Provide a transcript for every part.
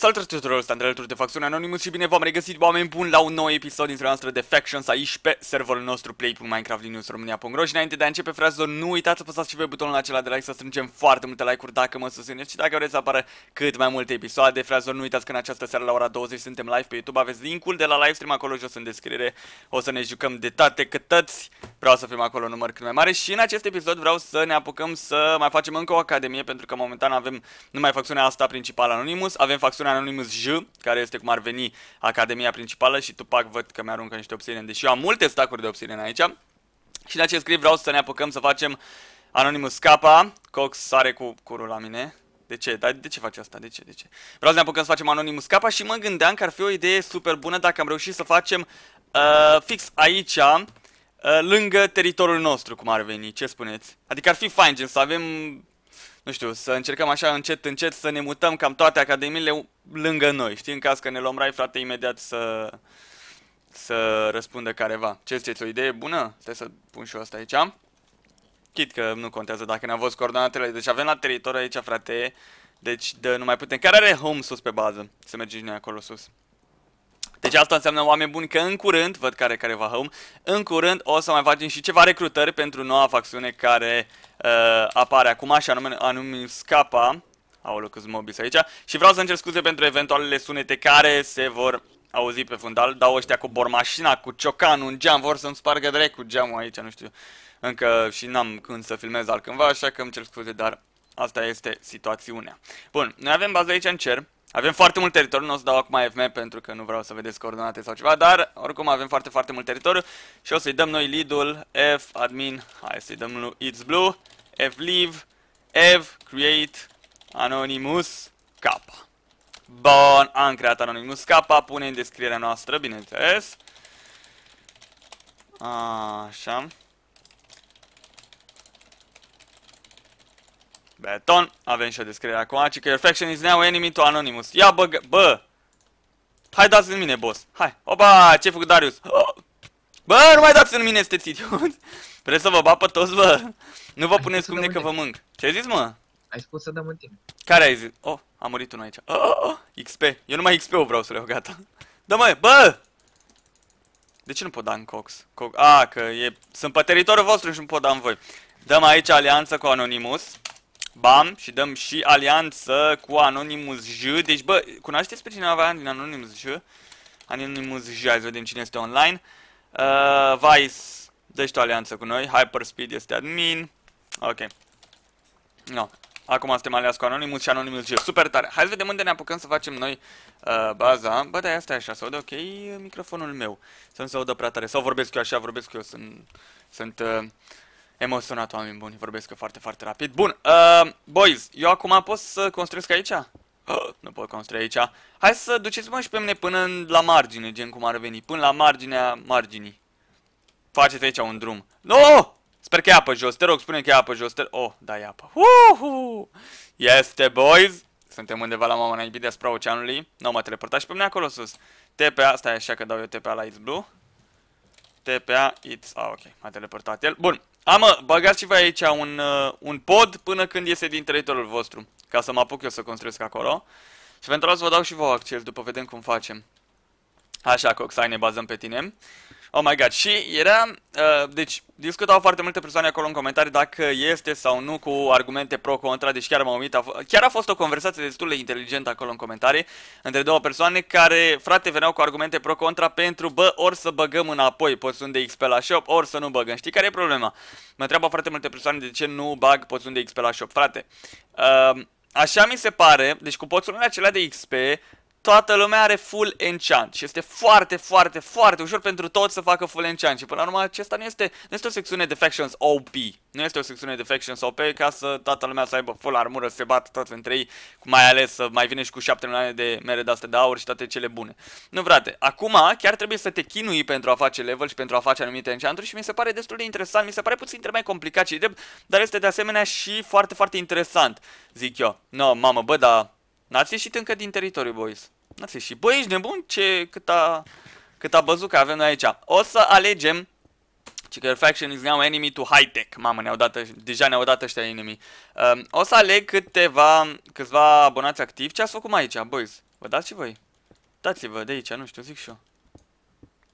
Salutare tuturor, sunt Andrei de facțiune Anonymous și bine v-am regăsit oameni buni la un nou episod dintre noastră de Factions aici pe serverul nostru play.minecraftlinusromania.ro și înainte de a începe frazor, nu uitați să apăsați și pe butonul acela de like să strângem foarte multe like-uri dacă mă susțineți și dacă vreți să apară cât mai multe episoade. Frazor, nu uitați că în această seară la ora 20 suntem live pe YouTube, aveți linkul de la livestream acolo jos în descriere, o să ne jucăm de toate cătăți, vreau să fim acolo număr cât mai mare și în acest episod vreau să ne apucăm să mai facem încă o academie pentru că momentan avem numai facțiunea asta principală Anonymous, avem facțiunea Anonymous J, care este cum ar veni Academia principală și Tupac văd că mi-aruncă niște obsidian, deși eu am multe stacuri de obsidian aici. Și în acest clip vreau să ne apucăm să facem Anonymous Kappa, Cox sare cu curul la mine. De ce? Dar de ce faci asta? De ce? De ce? Vreau să ne apucăm să facem Anonymous Kappa și mă gândeam că ar fi o idee super bună dacă am reușit să facem uh, fix aici, uh, lângă teritoriul nostru, cum ar veni. Ce spuneți? Adică ar fi fain, gen, să avem nu știu, să încercăm așa încet, încet să ne mutăm cam toate academiile lângă noi. Știi, în caz că ne luăm rai, frate, imediat să, să răspundă careva. Ce ziceți, o idee bună? Stai să pun și eu asta aici. Chit că nu contează dacă ne-am văzut coordonatele. Deci avem la teritoriu aici, frate. Deci de, nu mai putem. Care are home sus pe bază? Să mergem noi acolo sus. Deci asta înseamnă, oameni buni, că în curând, văd care care va home, în curând o să mai facem și ceva recrutări pentru noua facțiune care uh, apare acum, și anume, anume Scapa. Aoleu, câți mobis aici. Și vreau să încerc scuze pentru eventualele sunete care se vor auzi pe fundal. Dau ăștia cu bormașina, cu ciocanul în geam, vor să-mi spargă drept cu geamul aici, nu știu. Încă și n-am când să filmez altcândva, așa că îmi cer scuze, dar asta este situațiunea. Bun, noi avem bază aici în cer. Avem foarte mult teritoriu, nu o să dau acum FM pentru că nu vreau să vedeți coordonate sau ceva, dar oricum avem foarte, foarte mult teritoriu și o să-i dăm noi lead-ul F admin, hai să-i dăm lui It's Blue, F leave, F create anonymous K. Bun, am creat anonymous K, pune în descrierea noastră, bineînțeles. Așa. Beton. Avem și o descriere acum. Ci că your faction is now enemy to Anonymous. Ia bă, bă! Hai dați în mine, boss. Hai. Opa, ce-ai făcut Darius? Bă, nu mai dați în mine, sunteți idioți. Vreți să vă bapă toți, bă? Nu vă puneți cum ne că vă mânc. Ce zici, mă? Ai spus să dăm în timp. Care ai zis? Oh, a murit unul aici. Oh, oh, oh. XP. Eu numai XP-ul vreau să le iau, gata. Dă mă, bă! De ce nu pot da în Cox? Cox? A, că e... sunt pe teritoriul vostru și nu pot da în voi. Dăm aici alianță cu Anonymous. Bam, și dăm și alianță cu Anonymous J. Deci, bă, cunoașteți pe cineva din Anonymous J? Anonymous J, hai să vedem cine este online. Uh, Vice, deci o alianță cu noi. Hyperspeed este admin. Ok. No. Acum suntem aliați cu Anonymous și Anonymous J. Super tare. Hai să vedem unde ne apucăm să facem noi uh, baza. Bă, da, asta e așa. Să audă ok microfonul meu. Să nu se audă prea tare. Sau vorbesc eu așa, vorbesc eu. Sunt, sunt uh, emoționat, oameni buni, vorbesc foarte, foarte rapid. Bun, uh, boys, eu acum pot să construiesc aici? Uh, nu pot construi aici. Hai să duceți-mă și pe mine până la margine, gen cum ar veni, până la marginea marginii. Faceți aici un drum. No! Sper că e apă jos, te rog, spune că e apă jos, te... Oh, da, e apă. Uhu! Este, boys! Suntem undeva la mama naibii deasupra oceanului. Nu mă teleportat și pe mine acolo sus. TPA, stai așa că dau eu TPA la It's Blue. TPA, It's... Ah, ok, m-a teleportat el. Bun, a, ah, mă, băgați vă aici un, uh, un pod până când iese din teritoriul vostru, ca să mă apuc eu să construiesc acolo. Și pentru asta vă dau și vouă acces, după vedem cum facem. Așa, Coxai, ne bazăm pe tine. Oh my god, și era, uh, deci discutau foarte multe persoane acolo în comentarii dacă este sau nu cu argumente pro-contra, deci chiar m-am uitat. a chiar a fost o conversație destul de inteligentă acolo în comentarii, între două persoane care, frate, veneau cu argumente pro-contra pentru, bă, ori să băgăm înapoi poțiuni de XP la shop, ori să nu băgăm, știi care e problema? Mă întreabă foarte multe persoane de ce nu bag poțiuni de XP la shop, frate. Uh, Așa mi se pare, deci cu poțiunile acelea de XP toată lumea are full enchant și este foarte, foarte, foarte ușor pentru toți să facă full enchant și până la urmă acesta nu este, nu este o secțiune de factions OP, nu este o secțiune de factions OP ca să toată lumea să aibă full armură, să se bată toți între ei, mai ales să mai vine și cu 7 milioane de mere de astea de aur și toate cele bune. Nu frate, acum chiar trebuie să te chinui pentru a face level și pentru a face anumite enchanturi și mi se pare destul de interesant, mi se pare puțin mai complicat și drept, dar este de asemenea și foarte, foarte interesant, zic eu. No, mamă, bă, da. N-ați ieșit încă din teritoriu, boys. Ați și, băi, ești nebun? Ce, cât a, cât a băzut că avem noi aici. O să alegem ci că faction is now enemy to high tech. Mamă, ne-au dat, deja ne-au dat ăștia enemy. Um, o să aleg câteva, câțiva abonați activi. Ce ați făcut mai aici, boys? Vă dați și voi? Dați-vă de aici, nu știu, zic și eu.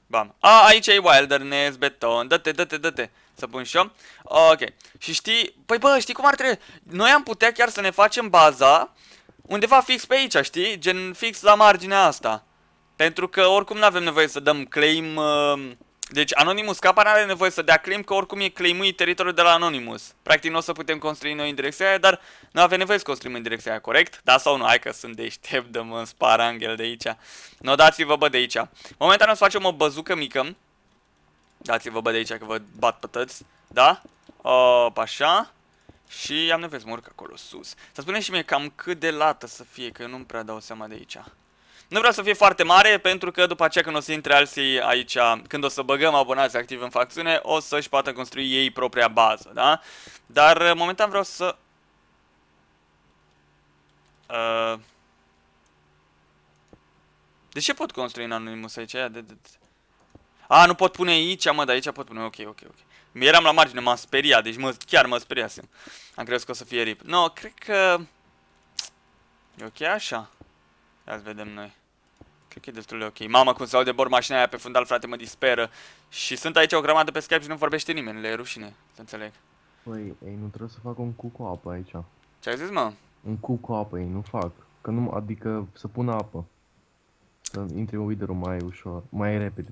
Bam. A, aici e wilderness, beton. Dă-te, dă-te, dă-te. Să pun și eu. Ok. Și știi, păi bă, știi cum ar trebui? Noi am putea chiar să ne facem baza Undeva fix pe aici, știi? Gen fix la marginea asta. Pentru că oricum nu avem nevoie să dăm claim... Uh... Deci Anonymous Kappa nu are nevoie să dea claim, că oricum e claimui teritoriul de la Anonymous. Practic nu o să putem construi noi în direcția aia, dar nu avem nevoie să construim în direcția aia, corect? Da sau nu? Hai că sunt deștept, dă-mă în sparanghel de aici. Nu, dați-vă bă de aici. Momentan o să facem o bazucă mică. Dați-vă bă de aici că vă bat pătăți. Da? Opa, așa. Și am nevoie să mă urc acolo sus. Să spune și mie cam cât de lată să fie, că eu nu-mi prea dau seama de aici. Nu vreau să fie foarte mare, pentru că după aceea când o să intre alții aici, când o să băgăm abonați activ în facțiune, o să-și poată construi ei propria bază, da? Dar uh, momentan vreau să... Uh... De ce pot construi în anonimus aici? Aia de, de, de... A, nu pot pune aici, mă, dar aici pot pune, ok, ok, ok. Eram la margine, m-am speriat, deci mă, chiar mă speriasem. Am crezut că o să fie rip. No, cred că... E ok așa? Ia vedem noi. Cred că e destul de ok. Mamă, cum se aude bor mașina aia pe fundal, frate, mă disperă. Și sunt aici o grămadă pe Skype și nu vorbește nimeni, le e rușine, să înțeleg. Păi, ei nu trebuie să fac un cu cu apă aici. Ce ai zis, mă? Un cu cu apă, ei nu fac. Că nu, adică să pună apă. Să intre o mai ușor, mai repede.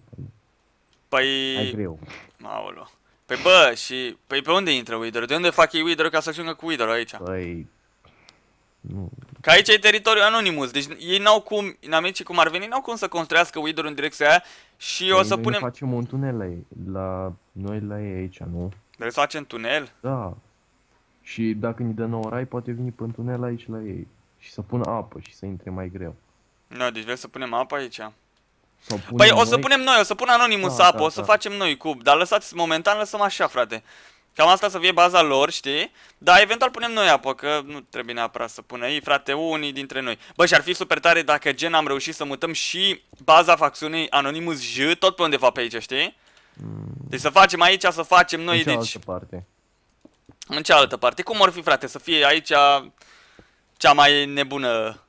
Păi... Ai greu. Maolo. Păi bă, și... Păi pe unde intră Wither? De unde fac ei Wither ca să ajungă cu Wither aici? Păi... Nu. Că aici e teritoriul Anonymous, deci ei n-au cum, inamicii cum ar veni, n-au cum să construiască Wither în direcția aia și păi o să punem... facem un tunel la, ei, la noi la ei aici, nu? Trebuie să facem tunel? Da. Și dacă ni dă nouă rai, poate veni pe tunel aici la ei și să pună apă și să intre mai greu. Nu, no, deci vrei să punem apă aici? Păi noi? o să punem noi, o să pun anonimul ah, da, da, o să da. facem noi cub, dar lăsați, momentan lăsăm așa, frate. Cam asta să fie baza lor, știi? Dar eventual punem noi apă, că nu trebuie neapărat să pună ei, frate, unii dintre noi. Bă, și ar fi super tare dacă gen am reușit să mutăm și baza facțiunii Anonymous J, tot pe undeva pe aici, știi? Mm. Deci să facem aici, să facem noi, deci. în deci... parte. În cealaltă parte. Cum ar fi, frate, să fie aici cea mai nebună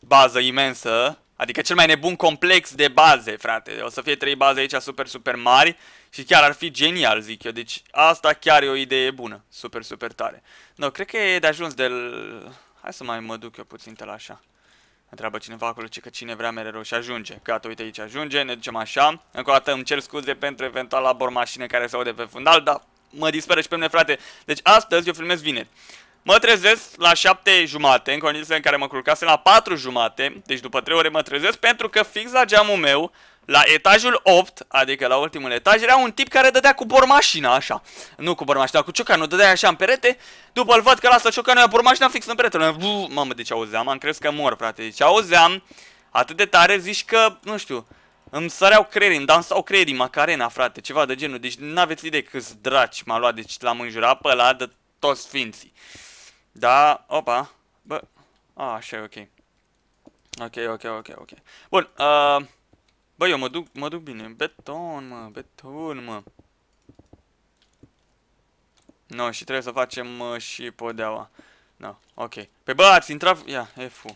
bază imensă Adică cel mai nebun complex de baze, frate. O să fie trei baze aici super, super mari și chiar ar fi genial, zic eu. Deci asta chiar e o idee bună. Super, super tare. Nu, cred că e de ajuns de... Hai să mai mă duc eu puțin la așa. Întreabă cineva acolo ce că cine vrea mereu și ajunge. Gata, uite aici ajunge, ne ducem așa. Încă o dată îmi cer scuze pentru eventuala bormașină care se aude pe fundal, dar mă disperă și pe mine, frate. Deci astăzi eu filmez vineri. Mă trezesc la șapte jumate, în condițiile în care mă culcasem la patru jumate, deci după trei ore mă trezesc, pentru că fix la geamul meu, la etajul 8, adică la ultimul etaj, era un tip care dădea cu bormașina, așa. Nu cu bormașina, cu ciocanul, dădea așa în perete, după îl văd că lasă ciocanul, ia bormașina fix în perete. Buu, mamă, deci auzeam, am crezut că mor, frate, deci auzeam atât de tare, zici că, nu știu, îmi săreau creierii, îmi dansau creierii, Macarena, frate, ceva de genul. Deci n-aveți idee câți draci m-a luat, deci l-am înjurat pe ăla de toți ființii. Da, opa. Bă, a, așa e ok. Ok, ok, ok, ok. Bun, uh, bă, eu mă duc, mă duc bine. Beton, mă, beton, mă. no, și trebuie să facem uh, și podeaua. Nu, no, ok. Pe bă, ați intrat... Ia, F. -ul.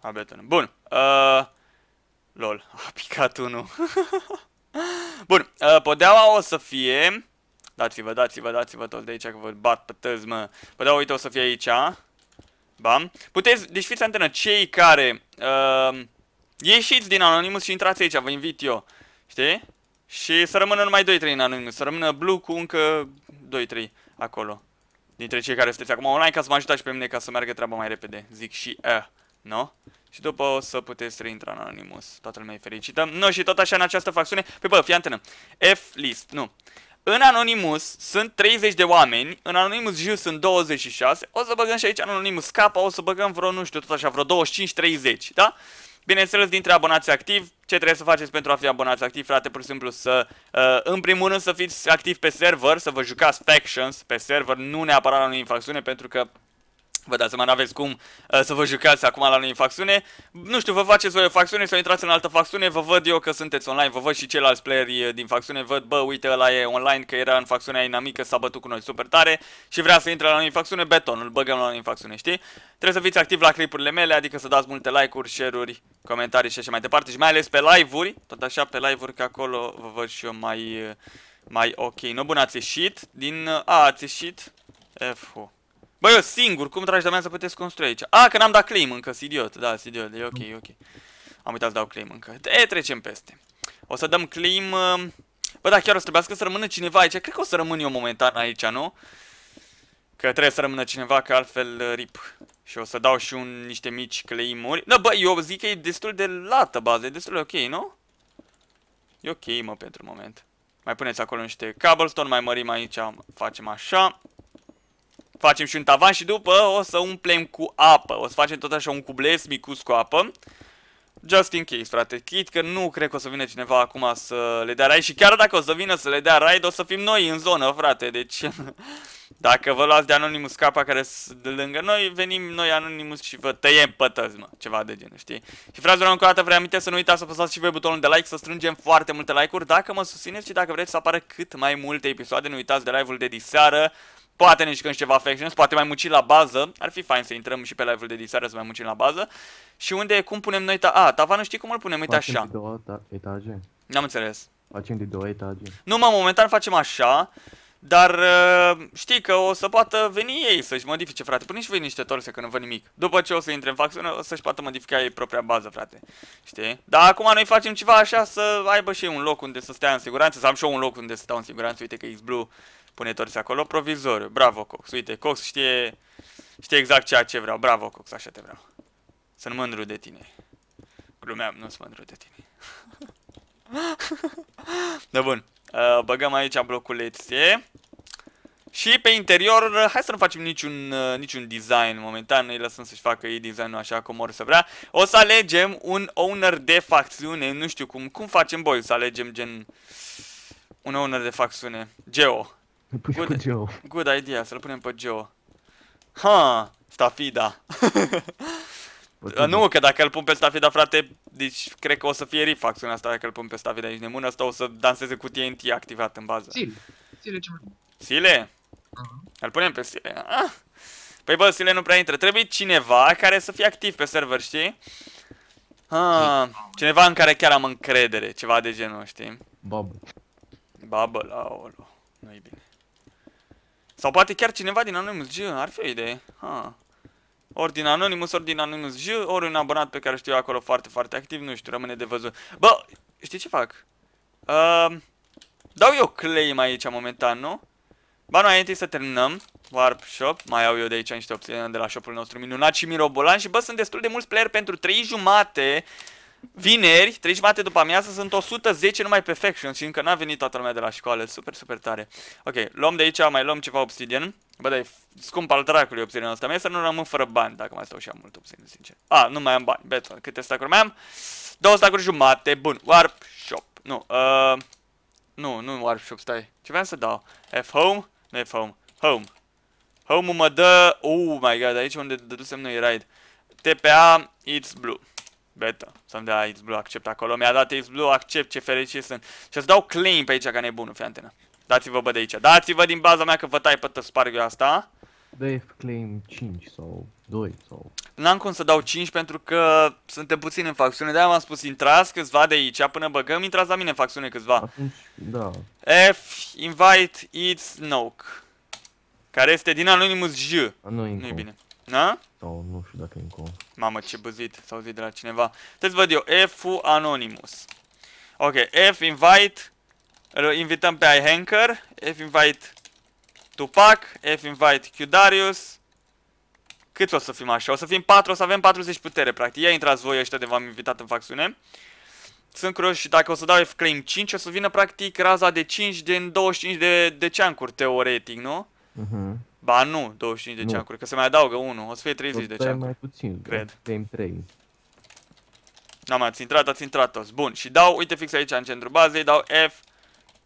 A, beton. Bun. Uh, lol, a picat unul. Bun, uh, podeaua o să fie... Dați-vă, dați-vă, dați-vă tot de aici că vă bat pe tăzi, mă. Bă, păi da, uite, o să fie aici. Bam. Puteți, deci fiți antenă, cei care uh, ieșiți din Anonymous și intrați aici, vă invit eu. Știi? Și să rămână numai 2-3 în Anonymous, să rămână Blue cu încă 2-3 acolo. Dintre cei care sunteți acum online, ca să mă ajutați pe mine ca să meargă treaba mai repede. Zic și uh, eh, nu? Și după o să puteți reintra în Anonymous. Toată lumea e fericită. Nu, no, și tot așa în această facțiune. Păi bă, fii antenă. F-list, nu. În Anonymous sunt 30 de oameni, în Anonymous J sunt 26, o să băgăm și aici Anonymous K, o să băgăm vreo, nu știu, tot așa, vreo 25-30, da? Bineînțeles, dintre abonați activi, ce trebuie să faceți pentru a fi abonați activi, frate, pur și simplu să, uh, în primul rând, să fiți activi pe server, să vă jucați factions pe server, nu neapărat la unei infracțiune, pentru că Vă dați seama, n-aveți cum uh, să vă jucați acum la noi în facțiune. Nu știu, vă faceți o facțiune sau intrați în altă facțiune, vă văd eu că sunteți online, vă văd și ceilalți playeri uh, din facțiune, văd, bă, uite, ăla e online, că era în facțiunea inamică, s-a bătut cu noi super tare și vrea să intre la noi în facțiune, beton, îl băgăm la noi în facțiune, știi? Trebuie să fiți activ la clipurile mele, adică să dați multe like-uri, share-uri, comentarii și așa mai departe și mai ales pe live-uri, tot așa pe live-uri, că acolo vă văd și eu mai, uh, mai ok. Nu, bun, ați ieșit din... Uh, a, ați ieșit? F, -ul. Băi, eu singur, cum tragi de mea să puteți construi aici? A, că n-am dat claim încă, idiot. Da, idiot, e ok, e ok. Am uitat să dau claim încă. E, trecem peste. O să dăm claim... Uh, bă, da, chiar o să trebuiască să rămână cineva aici. Cred că o să rămân eu momentan aici, nu? Că trebuie să rămână cineva, că altfel uh, rip. Și o să dau și un, niște mici claimuri. Da, bă, eu zic că e destul de lată bază, e destul de ok, nu? E ok, mă, pentru moment. Mai puneți acolo niște cobblestone, mai mărim aici, facem așa facem și un tavan și după o să umplem cu apă. O să facem tot așa un cubles micus cu apă. Just in case, frate. Chit că nu cred că o să vină cineva acum să le dea raid și chiar dacă o să vină să le dea raid, o să fim noi în zonă, frate. Deci, dacă vă luați de Anonymous capa care de lângă noi, venim noi Anonymous și vă tăiem pătăzi, mă. Ceva de genul, știi? Și fraților, încă o dată vreau să nu uitați să apăsați și voi butonul de like, să strângem foarte multe like-uri. Dacă mă susțineți și dacă vreți să apară cât mai multe episoade, nu uitați de live-ul de diseară. Poate ne jucăm și ceva factions, poate mai muncim la bază. Ar fi fain să intrăm și pe level de disare să mai muncim la bază. Și unde, cum punem noi ta... A, tavanul știi cum îl punem? Uite așa. De două etaje. N-am înțeles. Facem de două etaje. Nu, mă, momentan facem așa. Dar uh, știi că o să poată veni ei să-și modifice, frate. Până și voi niște torse, că nu văd nimic. După ce o să intre în facțiune, o să-și poată modifica ei propria bază, frate. Știi? Dar acum noi facem ceva așa să aibă și ei un loc unde să stea în siguranță. Să am și eu un loc unde să stau în siguranță. Uite că X-Blue Pune torți acolo, provizoriu. Bravo, Cox. Uite, Cox știe, știe exact ceea ce vreau. Bravo, Cox, așa te vreau. Sunt mândru de tine. Glumeam, nu sunt mândru de tine. da, bun. Uh, băgăm aici bloculețe. Și pe interior, uh, hai să nu facem niciun, uh, niciun design momentan, îi lăsăm să-și facă ei designul așa cum ori să vrea. O să alegem un owner de facțiune, nu știu cum, cum facem boi, să alegem gen un owner de facțiune. Geo. Îl pui good, pe Geo. Good idea, să-l punem pe Geo. Ha, Stafida. Uh, nu, da. că dacă îl pun pe Stafida, frate, deci cred că o să fie refax în asta dacă îl pun pe Stafida. Deci nemână asta o să danseze cu TNT activat în bază. Sile. Sile ce mai Sile? Uh -huh. Îl punem pe Sile. Ah. Păi bă, Sile nu prea intră. Trebuie cineva care să fie activ pe server, știi? Ah, cineva în care chiar am încredere, ceva de genul, știi? Bubble. Bubble, aolo, nu-i bine. Sau poate chiar cineva din Anonymous J, ar fi o idee. Ha. Ori din Anonymous, ori din Anonymous J, ori un abonat pe care știu eu acolo foarte, foarte activ, nu știu, rămâne de văzut. Bă, știi ce fac? Uh, dau eu claim aici momentan, nu? Ba nu, întâi să terminăm. Warp Shop. Mai au eu de aici niște opțiuni de la shopul nostru minunat și mirobolan. Și bă, sunt destul de mulți player pentru 3 jumate. Vineri, 3 jumate după amiază, sunt 110 numai pe faction și încă n-a venit toată lumea de la școală. Super, super tare. Ok, luăm de aici, mai luăm ceva Obsidian. Bă, dai, scump al dracului Obsidian ăsta. Mie să nu rămân fără bani, dacă mai stau și am mult Obsidian, sincer. A, nu mai am bani. beto, câte stacuri mai am? 2 stacuri jumate, bun. Warp Shop. Nu, uh, nu, nu Warp Shop, stai. Ce vreau să dau? F-Home? Nu F-Home. Home. Home-ul mă dă... Oh my god, aici unde dădusem noi raid. TPA, it's blue. Beta. Să-mi dea blue accept acolo. Mi-a dat blue accept, ce fericit sunt. Și să dau claim pe aici, ca nebunul, fii antena. Dați-vă, bă, de aici. Dați-vă din baza mea că vă tai pe sparg eu asta. dă claim 5 sau 2 sau... N-am cum să dau 5 pentru că suntem puțini în facțiune. De-aia m am spus, intrați câțiva de aici până băgăm, intrați la mine în facțiune câțiva. Atunci, da. F, invite, it's Noke. Care este din Anonymous J. Nu-i bine. Na? sau nu știu dacă e încă Mamă, ce băzit, s-a auzit de la cineva. Trebuie să văd eu, F-ul Anonymous. Ok, F invite, îl invităm pe iHanker, F invite Tupac, F invite Q-Darius. Cât o să fim așa? O să fim 4, o să avem 40 putere, practic. Ia intrați voi ăștia de v-am invitat în facțiune. Sunt curios și dacă o să dau F-claim 5, o să vină practic raza de 5 din 25 de, de ceancuri, teoretic, nu? Mhm. Uh -huh. Ba nu, 25 de nu. ceacuri, că se mai adaugă unul, o să fie 30 de ceacuri. mai puțin, cred. Tem 3. N-am ați intrat, ați intrat toți. Bun, și dau, uite fix aici în centru bazei, dau F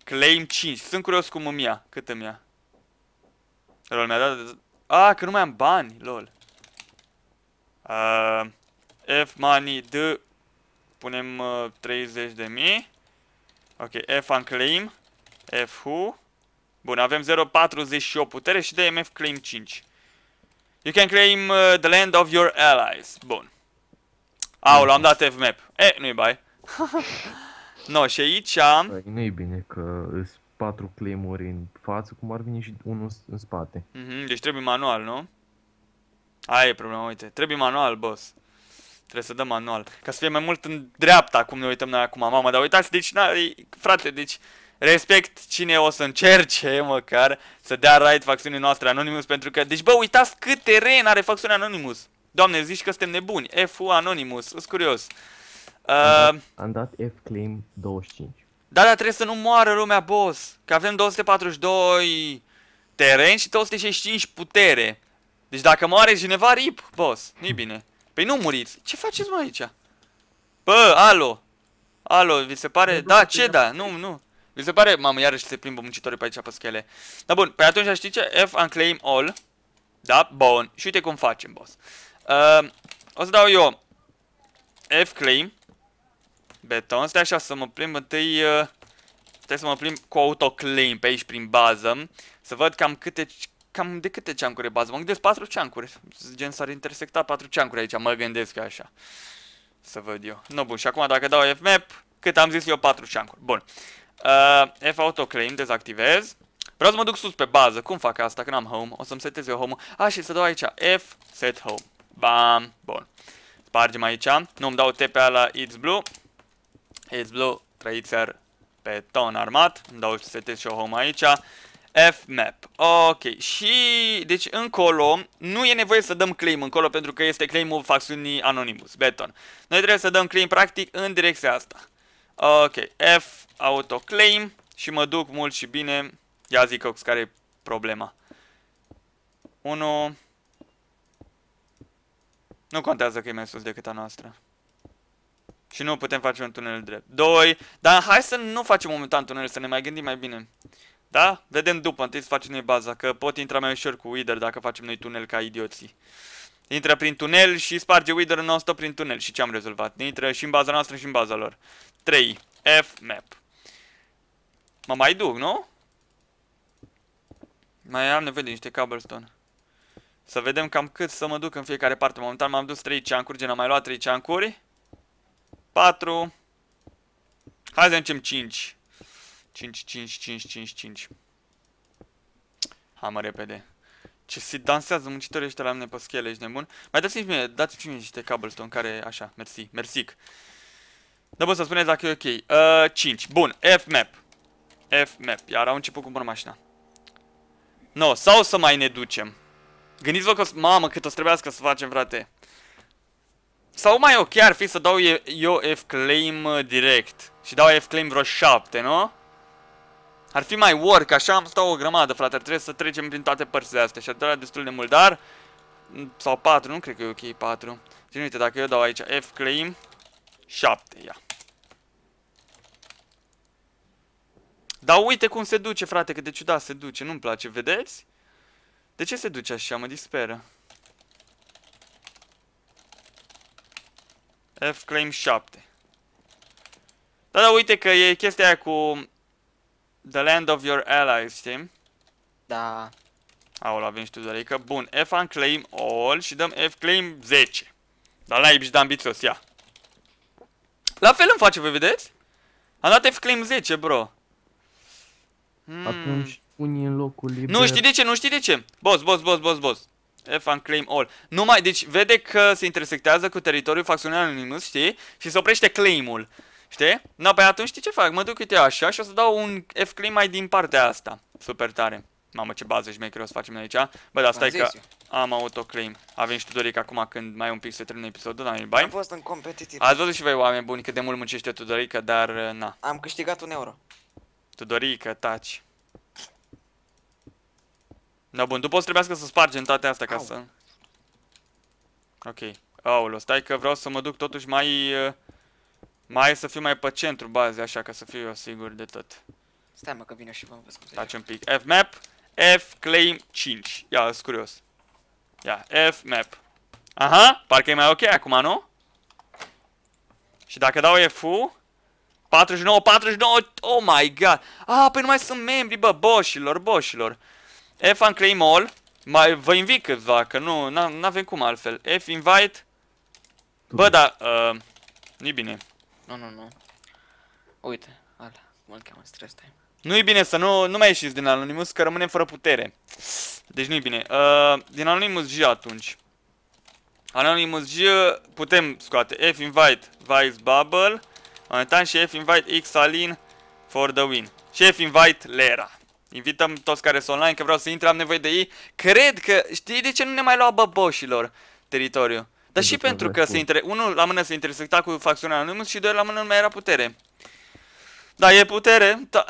claim 5. Sunt curios cum îmi ia, cât îmi ia. Lol, mi-a dat... Ah, că nu mai am bani, lol. Uh, F money D punem uh, 30 de mii. Ok, F unclaim, F who Bun, avem 0.48 putere și DMF claim 5. You can claim uh, the land of your allies. Bun. Au, l-am dat F-map. E, eh, nu-i bai. no, și aici... Păi, nu e bine că îs patru claimuri în față, cum ar veni și unul în spate. Mm -hmm, deci trebuie manual, nu? Aia e problema, uite. Trebuie manual, boss. Trebuie să dăm manual. Ca să fie mai mult în dreapta, cum ne uităm noi acum, mamă. Dar uitați, deci, frate, deci respect cine o să încerce măcar să dea raid facțiunii noastre Anonymous pentru că, deci bă, uitați cât teren are facțiunea Anonymous. Doamne, zici că suntem nebuni. F-ul Anonymous, sunt curios. Uh, am, dat, am dat F-claim 25. Da, dar trebuie să nu moară lumea, boss. Că avem 242 teren și 265 putere. Deci dacă moare cineva, rip, boss. nu bine. Păi nu muriți. Ce faceți, mai aici? Bă, alo. Alo, vi se pare? Da, ce da? Nu, nu. Mi se pare, mamă, iarăși se plimbă muncitorii pe aici pe schele. Dar bun, Pe păi atunci știi ce? F unclaim all. Da? Bun. Și uite cum facem, boss. Uh, o să dau eu F claim. Beton. Stai așa să mă plimb întâi... Uh, stai să mă plimb cu autoclaim pe aici prin bază. Să văd cam câte... Cam de câte ceancuri e bază? Mă gândesc 4 ceancuri. Gen s-ar intersecta 4 ceancuri aici. Mă gândesc așa. Să văd eu. Nu, no, bun. Și acum dacă dau F map, cât am zis eu, 4 ceancuri. Bun. Uh, f claim dezactivez. Vreau să mă duc sus pe bază. Cum fac asta? Că am home. O să-mi setez eu home-ul. A, ah, și să dau aici F, set home. Bam. Bun. Spargem aici. Nu, îmi dau T la It's Blue. It's Blue, trăițer pe ton armat. Îmi dau setez și eu home aici. F-map. Ok. Și, deci, încolo, nu e nevoie să dăm claim încolo pentru că este claim-ul facțiunii Anonymous. Beton. Noi trebuie să dăm claim, practic, în direcția asta. Ok, F, autoclaim și mă duc mult și bine. Ia zic Ox, care e problema? 1... Nu contează că e mai sus decât a noastră. Și nu putem face un tunel drept. 2. Dar hai să nu facem momentan tunel, să ne mai gândim mai bine. Da? Vedem după, întâi să facem noi baza, că pot intra mai ușor cu Wither dacă facem noi tunel ca idioții. Intră prin tunel și sparge Wither în non-stop prin tunel. Și ce am rezolvat? Intră și în baza noastră și în baza lor. 3. F map. Mă mai duc, nu? Mai am nevoie de niște cobblestone. Să vedem cam cât să mă duc în fiecare parte. Momentan m-am dus 3 ceancuri, gen am mai luat 3 ceancuri. 4. Hai să zicem 5. 5, 5, 5, 5, 5. Hai mă repede. Ce se dansează muncitorii ăștia la mine pe schele, ești nebun? Mai dați-mi mie, dați mie niște cobblestone care, așa, mersi, mersic. Da, bă, să spuneți dacă e ok. Uh, 5. Bun, F-map. F-map. Iar au început cu bună mașina. No, sau să mai ne ducem. Gândiți-vă că, mamă, cât o să trebuiască să facem, frate. Sau mai ok ar fi să dau eu F-claim uh, direct. Și dau F-claim vreo 7, nu? Ar fi mai work, așa am stau o grămadă, frate, ar trebui să trecem prin toate părțile astea și ar trebui destul de mult, dar... Mm, sau 4, nu cred că e ok 4. Și uite, dacă eu dau aici F claim, 7, ia. Dar uite cum se duce, frate, că de ciudat se duce, nu-mi place, vedeți? De ce se duce așa, mă disperă. F claim 7. Da, da, uite că e chestia aia cu The land of your allies, știi? Da. Aola, avem și tu, Zărică. Bun, F claim all și dăm F claim 10. Dar la și de da, ambițios, ia. La fel îmi face, vă vedeți? Am dat F claim 10, bro. Hmm. Atunci pune în locul liber. Nu știi de ce, nu știi de ce. Boss, boss, boss, boss, boss. F claim all. Numai, deci vede că se intersectează cu teritoriul facțiunea anonimus, știi? Și se oprește claim-ul. Știi? No, pe păi atunci știi ce fac? Mă duc uite așa și o să dau un F mai din partea asta. Super tare. Mamă, ce bază șmecheră o să facem noi aici. Bă, dar stai că am autoclaim. Avem și Tudoric acum când mai un pic se termină episodul, dar nu bai. Am fost în competitiv. Ați văzut și voi oameni buni cât de mult muncește Tudorica, dar uh, na. Am câștigat un euro. Tudorica, taci. Da, bun, după o să trebuiască să spargem toate astea ca Au. să... Ok. Aolo, stai că vreau să mă duc totuși mai... Uh mai să fiu mai pe centru bazei, așa, ca să fiu eu sigur de tot. Stai mă că vine și vă vă scuze. Taci un pic. F map, F claim 5. Ia, sunt curios. Ia, F map. Aha, parcă e mai ok acum, nu? Și dacă dau F-ul... 49, 49, oh my god. Ah, păi nu mai sunt membri, bă, boșilor, boșilor. F am claim all. Mai, vă invit câțiva, că nu, n-avem cum altfel. F invite. Bă, da, uh, nu bine. Nu, nu, nu. Uite, ala, cum îl cheamă stress time. Nu-i bine să nu, nu mai ieșiți din Anonymous, că rămânem fără putere. Deci nu-i bine. Uh, din Anonymous G atunci. Anonymous G putem scoate F invite Vice Bubble. Momentan și F invite X Alin for the win. Și F invite Lera. Invităm toți care sunt online, că vreau să intre, am nevoie de ei. Cred că, știi de ce nu ne mai lua băboșilor teritoriu? Dar și pentru că se inter... unul la mână se intersecta cu facțiunea Anonymous și doi la mână nu mai era putere. Da, e putere. Da.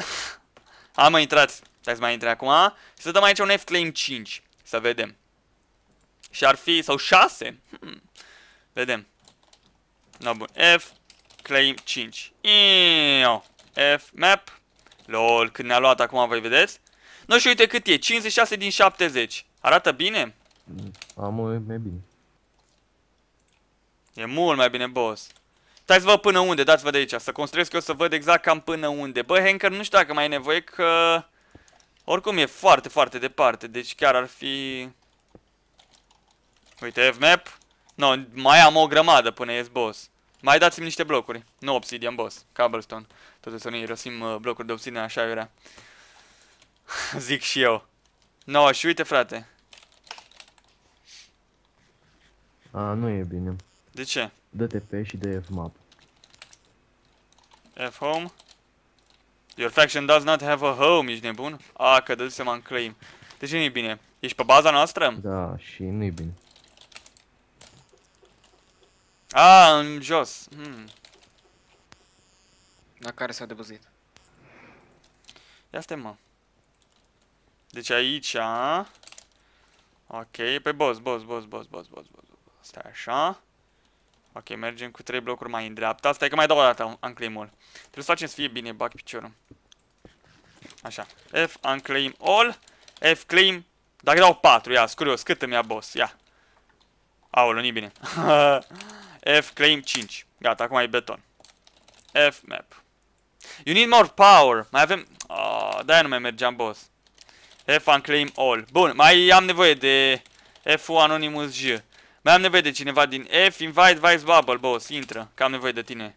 Am intrat. Stai să mai intre acum. Și să dăm aici un F-claim 5. Să vedem. Și ar fi, sau 6. Hmm. Vedem. No, bun. F, claim 5. Iio. F, map. Lol, când ne-a luat acum, voi vedeți? Nu no, uite cât e, 56 din 70. Arată bine? Mm, am mai bine. E mult mai bine boss. Stai să văd până unde, dați-vă de aici, să construiesc eu să văd exact cam până unde. Bă, Hanker, nu știu dacă mai e nevoie, că... Oricum e foarte, foarte departe, deci chiar ar fi... Uite, F-map. No, mai am o grămadă până ies boss. Mai dați-mi niște blocuri. Nu obsidian, boss. Cobblestone. Tot să nu irosim uh, blocuri de obsidian, așa era. Zic și eu. No, și uite, frate. A, nu e bine. De ce? pe și de map F home. Your faction does not have a home, ești nebun? A, ah, să dădusem în claim. ce nu e bine. Ești pe baza noastră? Da, și nu e bine. A, în jos. Hmm. La care s-a debăzit? Ia stai, mă. Deci aici... a Ok, pe boss, boss, boss, boss, boss, boss, boss. Stai așa. Ok, mergem cu trei blocuri mai în dreapta. Stai că mai dau o dată, unclaim all. Trebuie să facem să fie bine, bag piciorul. Așa. F, unclaim all. F, claim. Dacă dau 4, ia, scurios, cât îmi ia boss, ia. Aoleu, nu bine. F, claim 5. Gata, acum e beton. F, map. You need more power. Mai avem... Oh, de-aia nu mai mergeam boss. F, unclaim all. Bun, mai am nevoie de F, Anonymous J. Mai am nevoie de cineva din F, invite, Vice bubble, boss, intră, că am nevoie de tine.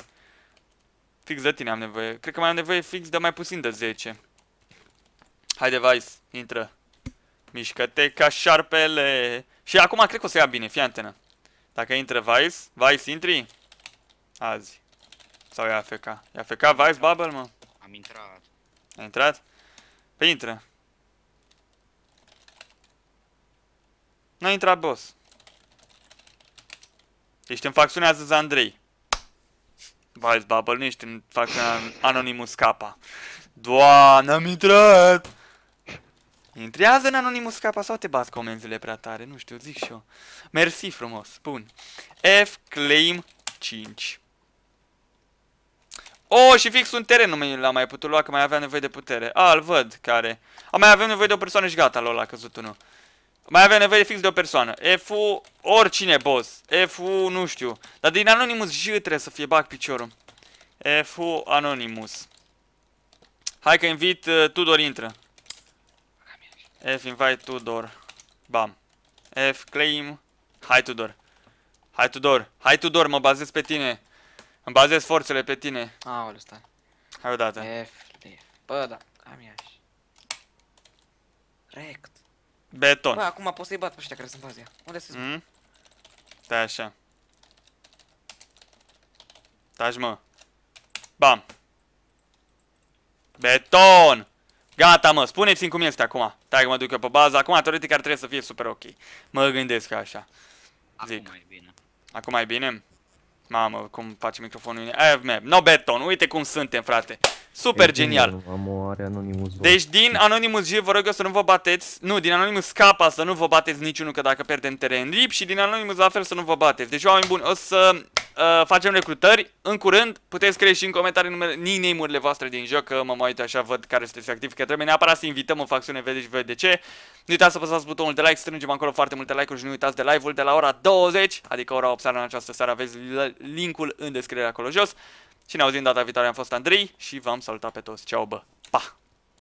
Fix de tine am nevoie. Cred că mai am nevoie fix de mai puțin de 10. Haide, Vice, intră. Mișcă-te ca șarpele. Și acum cred că o să ia bine, fii antenă. Dacă intră Vice, Vice, intri? Azi. Sau e AFK? E AFK Vice Bubble, mă? Am intrat. A intrat? Păi intră. N-a intrat boss. Ești în facțiunea Zăza Andrei. Vice Bubble, nu ești în facțiunea Anonymous Kappa. Doamne, am intrat! Intrează în Anonymous Kappa sau te bați comenzile prea tare? Nu știu, zic și eu. Mersi frumos, bun. F claim 5. Oh, și fix un teren nu mi l-am mai putut lua, că mai avea nevoie de putere. A, ah, îl văd, care. A, mai avem nevoie de o persoană și gata, l a căzut unul. Mai avea nevoie fix de o persoană. F-ul, oricine boss. F-ul, nu știu. Dar din Anonymous J trebuie să fie, bag piciorul. F-ul Anonymous. Hai că invit uh, Tudor intră. F invite Tudor. Bam. F claim. Hai Tudor. Hai Tudor. Hai Tudor, mă bazez pe tine. Îmi bazez forțele pe tine. Aoleu, stai. Hai odată. F, F. Bă, da, am iași. Rect. Beton. Bă, acum pot să-i bat pe ăștia care sunt bazia. Unde se mm? Stai așa. Taci, mă. Bam. Beton! Gata, mă, spuneți-mi cum este acum. Stai că mă duc eu pe bază. Acum, teoretic, ar trebui să fie super ok. Mă gândesc așa. Zic. Acum e bine. Acum e bine? Mamă, cum face microfonul. Aia, no beton. Uite cum suntem, frate. Super e genial. Deci din Anonymous G vă rog eu să nu vă bateți, nu, din Anonymous scapa să nu vă bateți niciunul, că dacă pierdem teren rip și din Anonymous la fel să nu vă bateți. Deci oameni buni, o să uh, facem recrutări în curând, puteți scrie și în comentarii numele, nickname-urile voastre din joc, că mă mai uit așa, văd care sunteți activi, că trebuie neapărat să invităm o facțiune, vedeți voi de ce. Nu uitați să apăsați butonul de like, strângem acolo foarte multe like-uri și nu uitați de live-ul de la ora 20, adică ora 8 seara în această seară, aveți linkul în descriere acolo jos. Și ne auzim data viitoare. Am fost Andrei și v-am salutat pe toți. Ceau, bă! Pa!